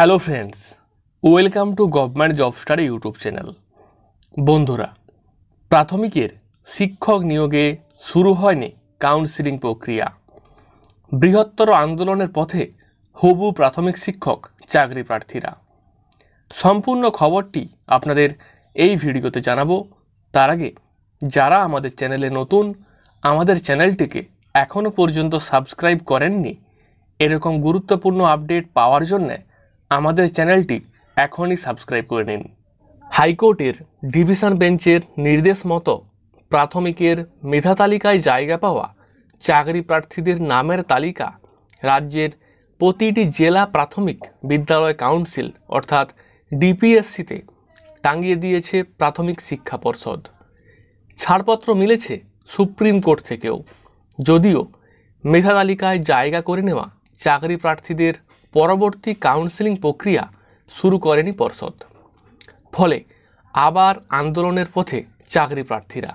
hello friends welcome to government job star YouTube channel বন্ধুরা প্রাথমিকের শিক্ষক নিয়োগে শুরু হয়নি কাউন্সিলিং প্রক্রিয়া বৃহত্তর আন্দোলনের পথে হবু প্রাথমিক শিক্ষক চাকরি প্রার্থীরা সম্পূর্ণ খবরটি আপনাদের এই ভিডিওতে জানাবো তার আগে যারা আমাদের চ্যানেলে নতুন আমাদের চ্যানেলটিকে এখনও পর্যন্ত সাবস্ক্রাইব করেননি এরকম গুরুত্বপূর্ণ আপডেট পাওয়ার জন্যে আমাদের চ্যানেলটি এখনই সাবস্ক্রাইব করে নিন হাইকোর্টের ডিভিশন বেঞ্চের নির্দেশ মতো প্রাথমিকের মেধা তালিকায় জায়গা পাওয়া চাকরি প্রার্থীদের নামের তালিকা রাজ্যের প্রতিটি জেলা প্রাথমিক বিদ্যালয় কাউন্সিল অর্থাৎ ডিপিএসসিতে টাঙিয়ে দিয়েছে প্রাথমিক শিক্ষা পর্ষদ ছাড়পত্র মিলেছে সুপ্রিম কোর্ট থেকেও যদিও মেধা তালিকায় জায়গা করে নেওয়া চাকরি প্রার্থীদের পরবর্তী কাউন্সেলিং প্রক্রিয়া শুরু করেনি পর্ষদ ফলে আবার আন্দোলনের পথে চাকরি প্রার্থীরা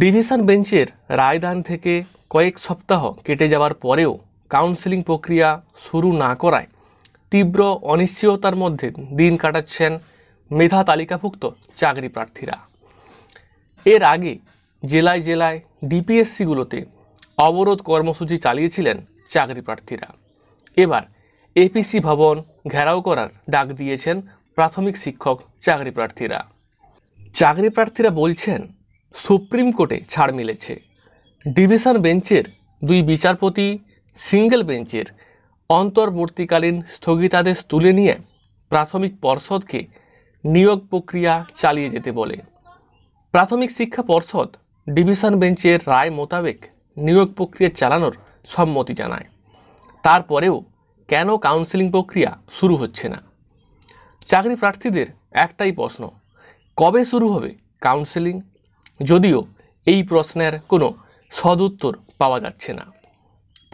ডিভিশন বেঞ্চের রায়দান থেকে কয়েক সপ্তাহ কেটে যাওয়ার পরেও কাউন্সেলিং প্রক্রিয়া শুরু না করায় তীব্র অনিশ্চয়তার মধ্যে দিন কাটাচ্ছেন মেধা তালিকাভুক্ত চাকরি প্রার্থীরা এর আগে জেলায় জেলায় ডিপিএসসিগুলোতে অবরোধ কর্মসূচি চালিয়েছিলেন চাকরি প্রার্থীরা এবার এপিসি ভবন ঘেরাও করার ডাক দিয়েছেন প্রাথমিক শিক্ষক চাকরি প্রার্থীরা চাকরি প্রার্থীরা বলছেন সুপ্রিম কোর্টে ছাড় মিলেছে ডিভিশন বেঞ্চের দুই বিচারপতি সিঙ্গেল বেঞ্চের অন্তর্বর্তীকালীন স্থগিতাদেশ তুলে নিয়ে প্রাথমিক পর্ষদকে নিয়োগ প্রক্রিয়া চালিয়ে যেতে বলে প্রাথমিক শিক্ষা পর্ষদ ডিভিশন বেঞ্চের রায় মোতাবেক নিয়োগ প্রক্রিয়া চালানোর সম্মতি জানায় তারপরেও কেন কাউন্সেলিং প্রক্রিয়া শুরু হচ্ছে না চাকরি প্রার্থীদের একটাই প্রশ্ন কবে শুরু হবে কাউন্সেলিং যদিও এই প্রশ্নের কোনো সদুত্তর পাওয়া যাচ্ছে না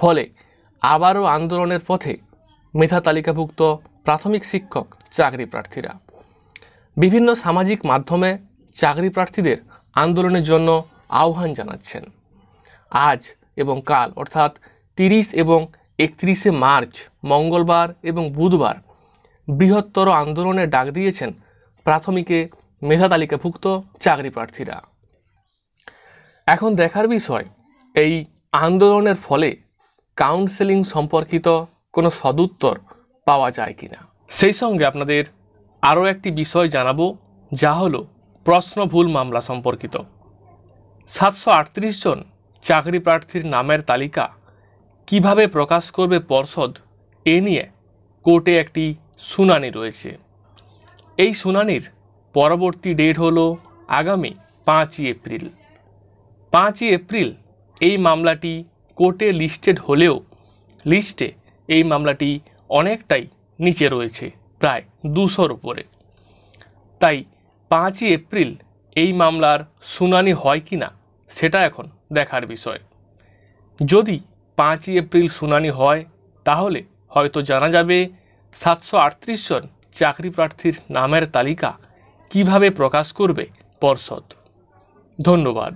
ফলে আবারও আন্দোলনের পথে মেধা তালিকাভুক্ত প্রাথমিক শিক্ষক চাকরি প্রার্থীরা বিভিন্ন সামাজিক মাধ্যমে চাকরি প্রার্থীদের আন্দোলনের জন্য আহ্বান জানাচ্ছেন আজ এবং কাল অর্থাৎ তিরিশ এবং একত্রিশে মার্চ মঙ্গলবার এবং বুধবার বৃহত্তর আন্দোলনের ডাক দিয়েছেন প্রাথমিকে মেধা তালিকাভুক্ত চাকরি প্রার্থীরা এখন দেখার বিষয় এই আন্দোলনের ফলে কাউন্সেলিং সম্পর্কিত কোনো সদুত্তর পাওয়া যায় কি না সেই সঙ্গে আপনাদের আরও একটি বিষয় জানাবো যা হলো প্রশ্ন ভুল মামলা সম্পর্কিত সাতশো জন চাকরি প্রার্থীর নামের তালিকা কিভাবে প্রকাশ করবে পর্ষদ এ নিয়ে কোর্টে একটি শুনানি রয়েছে এই শুনানির পরবর্তী ডেট হল আগামী পাঁচই এপ্রিল পাঁচই এপ্রিল এই মামলাটি কোর্টে লিস্টেড হলেও লিস্টে এই মামলাটি অনেকটাই নিচে রয়েছে প্রায় দুশোর উপরে তাই পাঁচই এপ্রিল এই মামলার শুনানি হয় কি না সেটা এখন দেখার বিষয় যদি পাঁচই এপ্রিল শুনানি হয় তাহলে হয়তো জানা যাবে সাতশো আটত্রিশ জন চাকরি প্রার্থীর নামের তালিকা কিভাবে প্রকাশ করবে পর্ষদ ধন্যবাদ